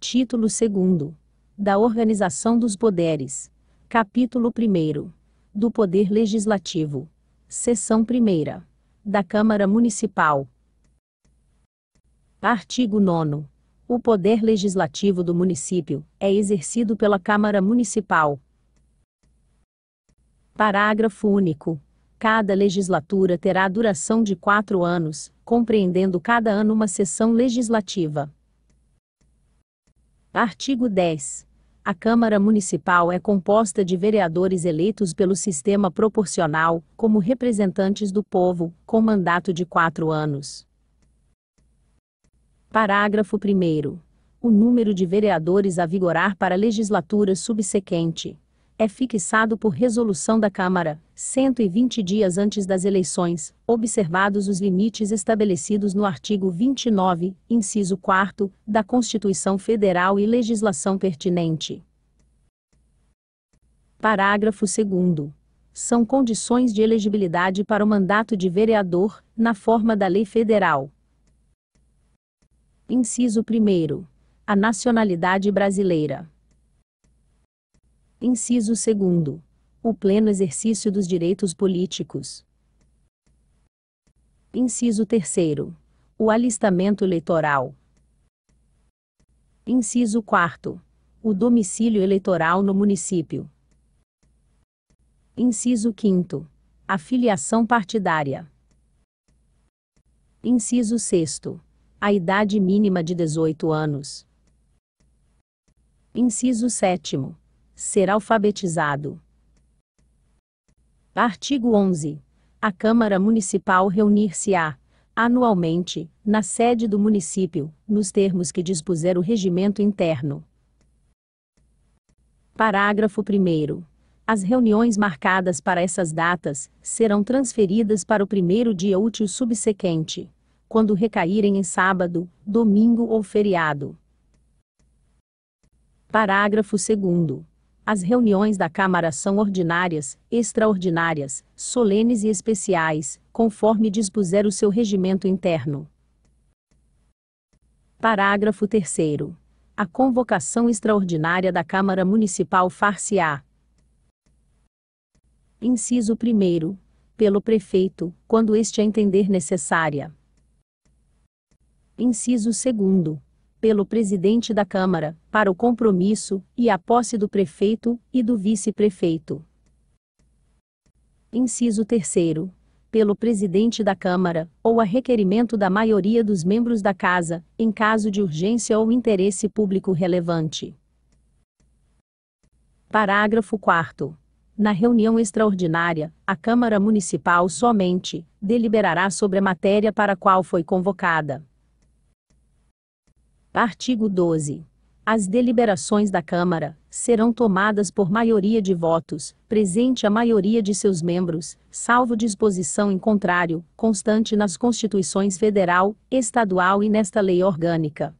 Título 2 Da Organização dos Poderes. Capítulo 1 Do Poder Legislativo. Seção 1 Da Câmara Municipal. Artigo 9. O poder legislativo do município é exercido pela Câmara Municipal. Parágrafo único. Cada legislatura terá duração de quatro anos, compreendendo cada ano uma sessão legislativa. Artigo 10. A Câmara Municipal é composta de vereadores eleitos pelo sistema proporcional, como representantes do povo, com mandato de quatro anos. Parágrafo 1. O número de vereadores a vigorar para a legislatura subsequente, é fixado por resolução da Câmara, 120 dias antes das eleições, observados os limites estabelecidos no artigo 29, inciso 4, da Constituição Federal e legislação pertinente. Parágrafo 2 são condições de elegibilidade para o mandato de vereador, na forma da lei federal. Inciso 1. A nacionalidade brasileira. Inciso 2. O pleno exercício dos direitos políticos. Inciso 3. O alistamento eleitoral. Inciso 4. O domicílio eleitoral no município. Inciso 5. A filiação partidária. Inciso 6. A idade mínima de 18 anos. Inciso 7 ser alfabetizado. Artigo 11. A Câmara Municipal reunir-se-á, anualmente, na sede do município, nos termos que dispuser o regimento interno. Parágrafo 1. As reuniões marcadas para essas datas serão transferidas para o primeiro dia útil subsequente, quando recaírem em sábado, domingo ou feriado. Parágrafo 2. As reuniões da Câmara são ordinárias, extraordinárias, solenes e especiais, conforme dispuser o seu regimento interno. Parágrafo 3. A convocação extraordinária da Câmara Municipal far-se-á. Inciso 1. Pelo prefeito, quando este a entender necessária. Inciso 2 pelo presidente da Câmara, para o compromisso e a posse do prefeito e do vice-prefeito. Inciso 3 pelo presidente da Câmara, ou a requerimento da maioria dos membros da Casa, em caso de urgência ou interesse público relevante. Parágrafo 4. Na reunião extraordinária, a Câmara Municipal somente deliberará sobre a matéria para a qual foi convocada. Artigo 12. As deliberações da Câmara serão tomadas por maioria de votos, presente a maioria de seus membros, salvo disposição em contrário, constante nas Constituições Federal, Estadual e nesta Lei Orgânica.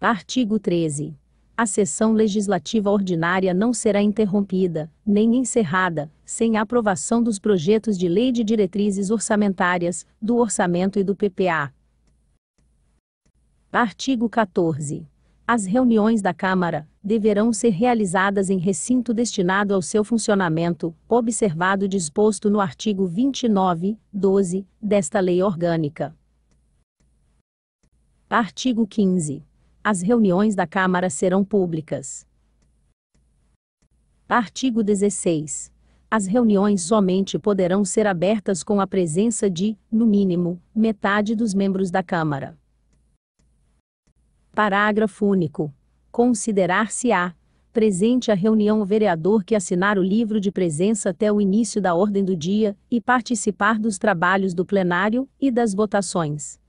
Artigo 13. A sessão legislativa ordinária não será interrompida, nem encerrada, sem a aprovação dos projetos de lei de diretrizes orçamentárias, do orçamento e do PPA. Artigo 14. As reuniões da Câmara deverão ser realizadas em recinto destinado ao seu funcionamento, observado o disposto no artigo 29, 12 desta Lei Orgânica. Artigo 15. As reuniões da Câmara serão públicas. Artigo 16. As reuniões somente poderão ser abertas com a presença de, no mínimo, metade dos membros da Câmara. Parágrafo único. Considerar-se-á presente à reunião o vereador que assinar o livro de presença até o início da ordem do dia e participar dos trabalhos do plenário e das votações.